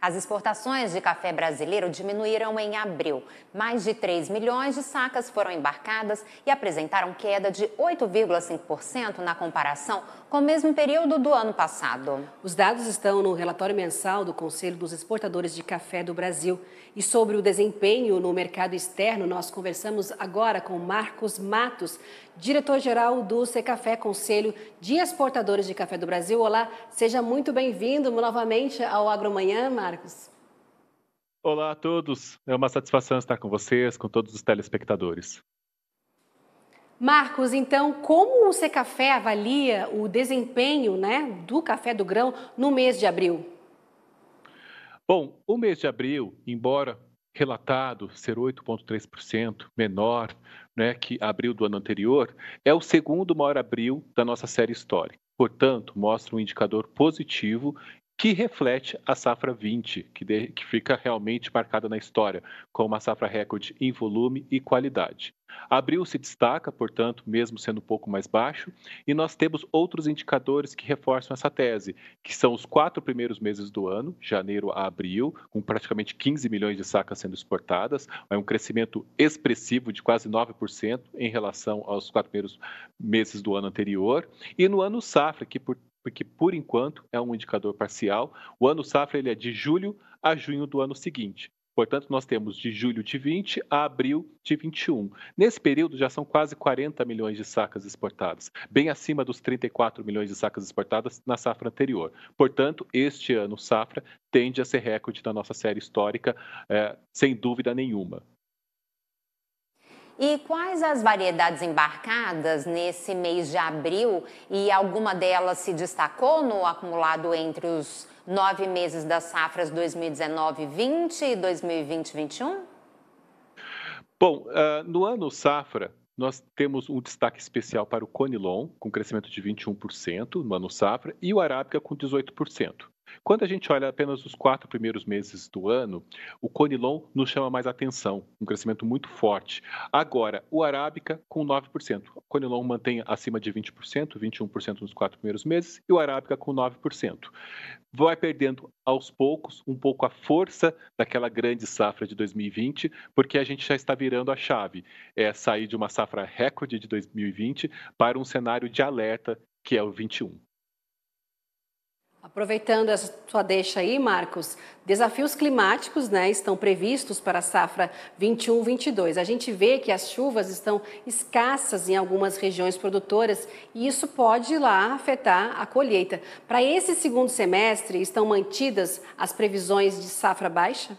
As exportações de café brasileiro diminuíram em abril. Mais de 3 milhões de sacas foram embarcadas e apresentaram queda de 8,5% na comparação com o mesmo período do ano passado. Os dados estão no relatório mensal do Conselho dos Exportadores de Café do Brasil. E sobre o desempenho no mercado externo, nós conversamos agora com Marcos Matos, diretor-geral do Secafé, Conselho de Exportadores de Café do Brasil. Olá, seja muito bem-vindo novamente ao Agromanhã, Marcos. Olá a todos, é uma satisfação estar com vocês, com todos os telespectadores. Marcos, então, como o Secafé avalia o desempenho né, do café do grão no mês de abril? Bom, o mês de abril, embora relatado ser 8,3% menor né, que abril do ano anterior, é o segundo maior abril da nossa série histórica. Portanto, mostra um indicador positivo que reflete a safra 20, que, de, que fica realmente marcada na história como uma safra recorde em volume e qualidade. Abril se destaca, portanto, mesmo sendo um pouco mais baixo, e nós temos outros indicadores que reforçam essa tese, que são os quatro primeiros meses do ano, janeiro a abril, com praticamente 15 milhões de sacas sendo exportadas, é um crescimento expressivo de quase 9% em relação aos quatro primeiros meses do ano anterior, e no ano safra, que por porque por enquanto é um indicador parcial. O ano safra ele é de julho a junho do ano seguinte. Portanto, nós temos de julho de 20 a abril de 21. Nesse período, já são quase 40 milhões de sacas exportadas, bem acima dos 34 milhões de sacas exportadas na safra anterior. Portanto, este ano, safra, tende a ser recorde da nossa série histórica, é, sem dúvida nenhuma. E quais as variedades embarcadas nesse mês de abril e alguma delas se destacou no acumulado entre os nove meses das safras 2019-20 e 2020-21? Bom, uh, no ano safra, nós temos um destaque especial para o Conilon, com crescimento de 21% no ano safra, e o Arábica com 18%. Quando a gente olha apenas os quatro primeiros meses do ano, o Conilon nos chama mais atenção, um crescimento muito forte. Agora, o Arábica com 9%. O Conilon mantém acima de 20%, 21% nos quatro primeiros meses, e o Arábica com 9%. Vai perdendo aos poucos um pouco a força daquela grande safra de 2020, porque a gente já está virando a chave. É sair de uma safra recorde de 2020 para um cenário de alerta, que é o 21. Aproveitando essa sua deixa aí, Marcos, desafios climáticos né, estão previstos para a safra 21-22. A gente vê que as chuvas estão escassas em algumas regiões produtoras e isso pode lá afetar a colheita. Para esse segundo semestre, estão mantidas as previsões de safra baixa?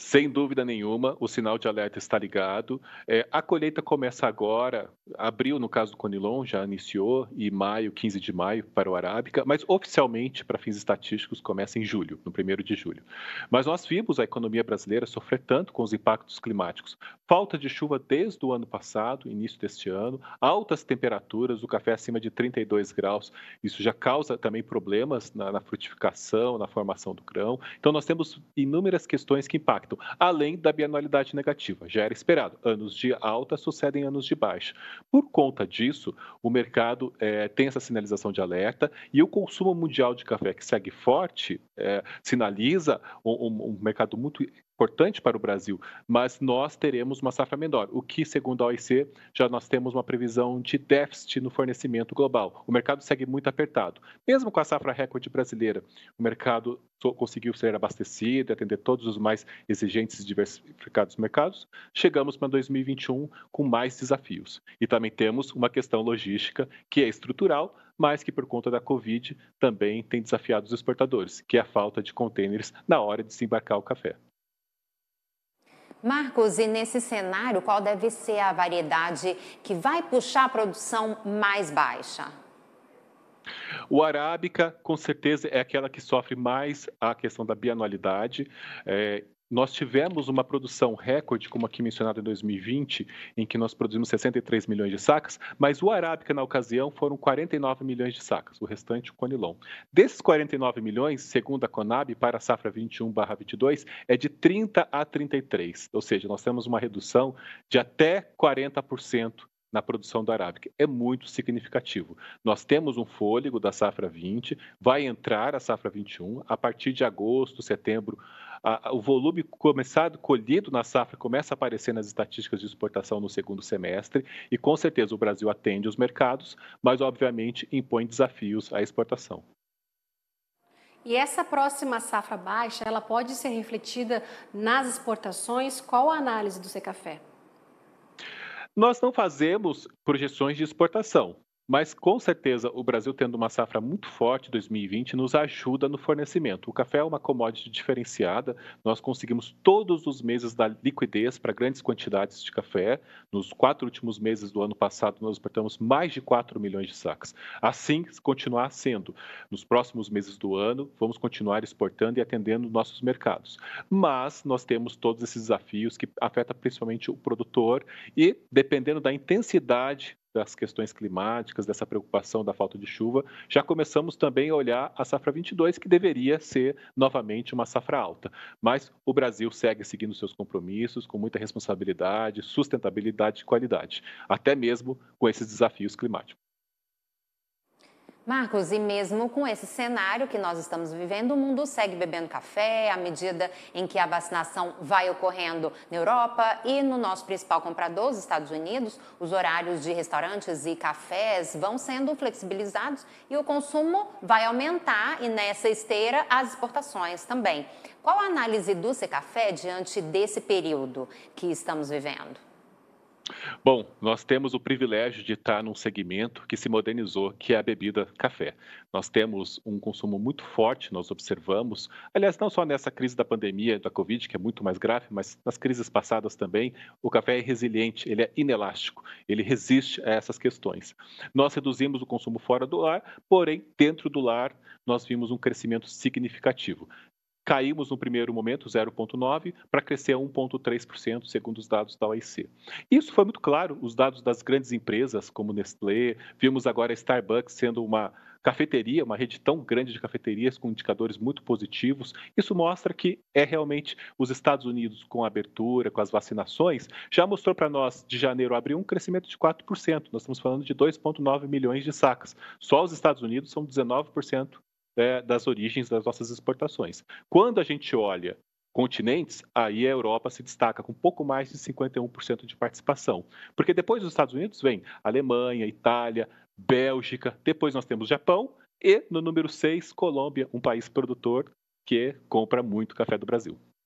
Sem dúvida nenhuma, o sinal de alerta está ligado. É, a colheita começa agora, abril, no caso do Conilon, já iniciou, e maio, 15 de maio, para o Arábica, mas oficialmente, para fins estatísticos, começa em julho, no primeiro de julho. Mas nós vimos a economia brasileira sofrer tanto com os impactos climáticos. Falta de chuva desde o ano passado, início deste ano, altas temperaturas, o café acima de 32 graus, isso já causa também problemas na, na frutificação, na formação do grão. Então, nós temos inúmeras questões que impactam impacto, além da bianualidade negativa, já era esperado. Anos de alta sucedem anos de baixa. Por conta disso, o mercado é, tem essa sinalização de alerta e o consumo mundial de café que segue forte é, sinaliza um, um, um mercado muito importante para o Brasil, mas nós teremos uma safra menor, o que, segundo a OIC, já nós temos uma previsão de déficit no fornecimento global. O mercado segue muito apertado. Mesmo com a safra recorde brasileira, o mercado conseguiu ser abastecido, atender todos os mais exigentes e diversificados mercados. Chegamos para 2021 com mais desafios. E também temos uma questão logística que é estrutural, mas que por conta da Covid também tem desafiado os exportadores, que é a falta de contêineres na hora de se embarcar o café. Marcos, e nesse cenário, qual deve ser a variedade que vai puxar a produção mais baixa? O arábica, com certeza, é aquela que sofre mais a questão da bianualidade. É, nós tivemos uma produção recorde, como aqui mencionado em 2020, em que nós produzimos 63 milhões de sacas, mas o Arábica, na ocasião, foram 49 milhões de sacas, o restante o Conilon. Desses 49 milhões, segundo a Conab, para a safra 21-22, é de 30 a 33, ou seja, nós temos uma redução de até 40% na produção do arábica. É muito significativo. Nós temos um fôlego da safra 20, vai entrar a safra 21 a partir de agosto, setembro. A, a, o volume começado colhido na safra começa a aparecer nas estatísticas de exportação no segundo semestre e com certeza o Brasil atende os mercados, mas obviamente impõe desafios à exportação. E essa próxima safra baixa, ela pode ser refletida nas exportações? Qual a análise do Secafé? Nós não fazemos projeções de exportação. Mas com certeza o Brasil tendo uma safra muito forte 2020 nos ajuda no fornecimento. O café é uma commodity diferenciada, nós conseguimos todos os meses dar liquidez para grandes quantidades de café. Nos quatro últimos meses do ano passado, nós exportamos mais de 4 milhões de sacas. Assim continuar sendo. Nos próximos meses do ano, vamos continuar exportando e atendendo nossos mercados. Mas nós temos todos esses desafios que afeta principalmente o produtor e, dependendo da intensidade das questões climáticas, dessa preocupação da falta de chuva, já começamos também a olhar a safra 22, que deveria ser novamente uma safra alta. Mas o Brasil segue seguindo seus compromissos com muita responsabilidade, sustentabilidade e qualidade, até mesmo com esses desafios climáticos. Marcos, e mesmo com esse cenário que nós estamos vivendo, o mundo segue bebendo café à medida em que a vacinação vai ocorrendo na Europa e no nosso principal comprador, os Estados Unidos, os horários de restaurantes e cafés vão sendo flexibilizados e o consumo vai aumentar e nessa esteira as exportações também. Qual a análise do Secafé diante desse período que estamos vivendo? Bom, nós temos o privilégio de estar num segmento que se modernizou, que é a bebida café. Nós temos um consumo muito forte, nós observamos, aliás, não só nessa crise da pandemia da Covid, que é muito mais grave, mas nas crises passadas também, o café é resiliente, ele é inelástico, ele resiste a essas questões. Nós reduzimos o consumo fora do lar, porém, dentro do lar, nós vimos um crescimento significativo caímos no primeiro momento, 0,9%, para crescer a 1,3%, segundo os dados da OIC. Isso foi muito claro, os dados das grandes empresas, como Nestlé, vimos agora a Starbucks sendo uma cafeteria, uma rede tão grande de cafeterias com indicadores muito positivos. Isso mostra que é realmente os Estados Unidos com a abertura, com as vacinações, já mostrou para nós de janeiro a abril um crescimento de 4%. Nós estamos falando de 2,9 milhões de sacas. Só os Estados Unidos são 19% das origens das nossas exportações. Quando a gente olha continentes, aí a Europa se destaca com pouco mais de 51% de participação. Porque depois dos Estados Unidos vem Alemanha, Itália, Bélgica, depois nós temos Japão e, no número 6, Colômbia, um país produtor que compra muito café do Brasil.